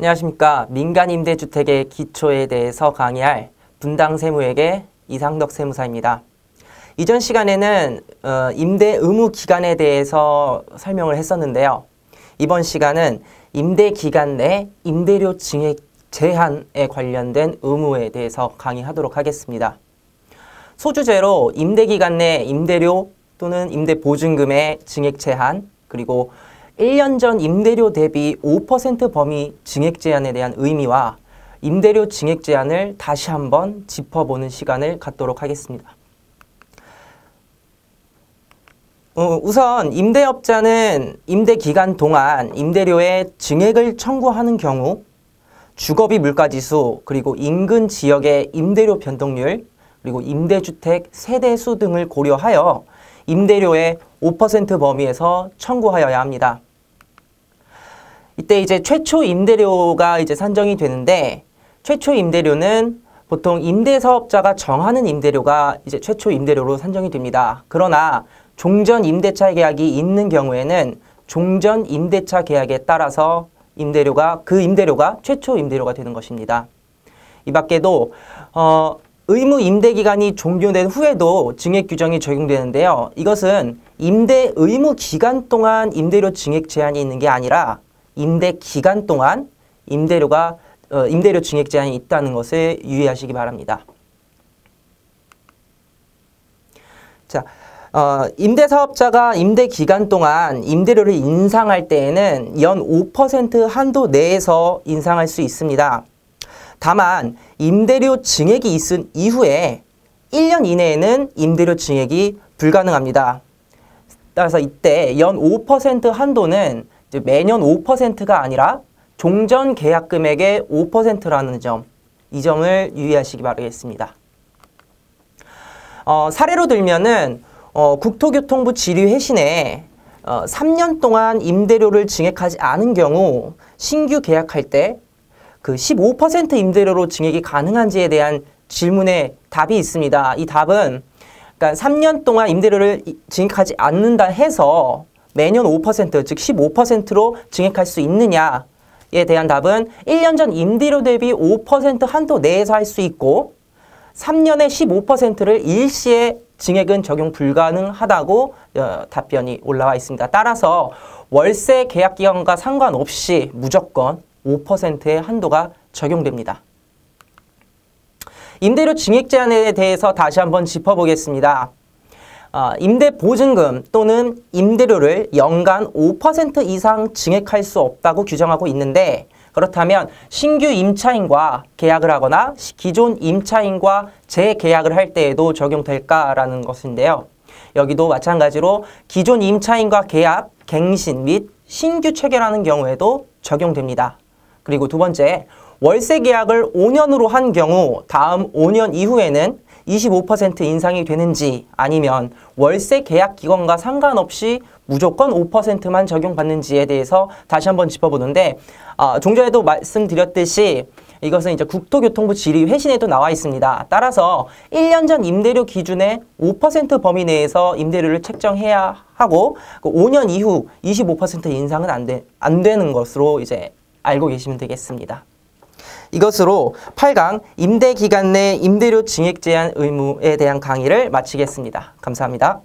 안녕하십니까. 민간 임대주택의 기초에 대해서 강의할 분당 세무에게 이상덕 세무사입니다. 이전 시간에는 어, 임대 의무 기간에 대해서 설명을 했었는데요. 이번 시간은 임대 기간 내 임대료 증액 제한에 관련된 의무에 대해서 강의하도록 하겠습니다. 소주제로 임대 기간 내 임대료 또는 임대 보증금의 증액 제한 그리고 1년 전 임대료 대비 5% 범위 증액 제한에 대한 의미와 임대료 증액 제한을 다시 한번 짚어보는 시간을 갖도록 하겠습니다. 어, 우선 임대업자는 임대 기간 동안 임대료의 증액을 청구하는 경우 주거비 물가지수 그리고 인근 지역의 임대료 변동률 그리고 임대주택 세대수 등을 고려하여 임대료의 5% 범위에서 청구하여야 합니다. 이때 이제 최초 임대료가 이제 산정이 되는데 최초 임대료는 보통 임대사업자가 정하는 임대료가 이제 최초 임대료로 산정이 됩니다. 그러나 종전 임대차 계약이 있는 경우에는 종전 임대차 계약에 따라서 임대료가 그 임대료가 최초 임대료가 되는 것입니다. 이 밖에도 어, 의무 임대 기간이 종료된 후에도 증액 규정이 적용되는데요. 이것은 임대 의무 기간 동안 임대료 증액 제한이 있는 게 아니라 임대 기간 동안 임대료가 어, 임대료 증액 제한이 있다는 것을 유의하시기 바랍니다. 자, 어, 임대사업자가 임대 기간 동안 임대료를 인상할 때에는 연 5% 한도 내에서 인상할 수 있습니다. 다만 임대료 증액이 있은 이후에 1년 이내에는 임대료 증액이 불가능합니다. 따라서 이때 연 5% 한도는 매년 5%가 아니라 종전 계약 금액의 5%라는 점, 이 점을 유의하시기 바라겠습니다. 어, 사례로 들면은 어, 국토교통부 지리 회신에 어, 3년 동안 임대료를 증액하지 않은 경우 신규 계약할 때 그 15% 임대료로 증액이 가능한지에 대한 질문에 답이 있습니다. 이 답은 그러니까 3년 동안 임대료를 증액하지 않는다 해서 매년 5%, 즉 15%로 증액할 수 있느냐에 대한 답은 1년 전 임대료 대비 5% 한도 내에서 할 수 있고 3년에 15%를 일시에 증액은 적용 불가능하다고 어, 답변이 올라와 있습니다. 따라서 월세 계약 기간과 상관없이 무조건 5%의 한도가 적용됩니다. 임대료 증액 제한에 대해서 다시 한번 짚어보겠습니다. 아, 임대 보증금 또는 임대료를 연간 5% 이상 증액할 수 없다고 규정하고 있는데 그렇다면 신규 임차인과 계약을 하거나 기존 임차인과 재계약을 할 때에도 적용될까라는 것인데요. 여기도 마찬가지로 기존 임차인과 계약, 갱신 및 신규 체결하는 경우에도 적용됩니다. 그리고 두 번째, 월세 계약을 5년으로 한 경우 다음 5년 이후에는 25% 인상이 되는지 아니면 월세 계약 기관과 상관없이 무조건 5%만 적용받는지에 대해서 다시 한번 짚어보는데 아, 종전에도 말씀드렸듯이 이것은 이제 국토교통부 질의 회신에도 나와 있습니다. 따라서 1년 전 임대료 기준의 5% 범위 내에서 임대료를 책정해야 하고 5년 그 이후 25% 인상은 안, 되, 안 되는 것으로 이제 알고 계시면 되겠습니다. 이것으로 8강 임대 기간 내 임대료 증액 제한 의무에 대한 강의를 마치겠습니다. 감사합니다.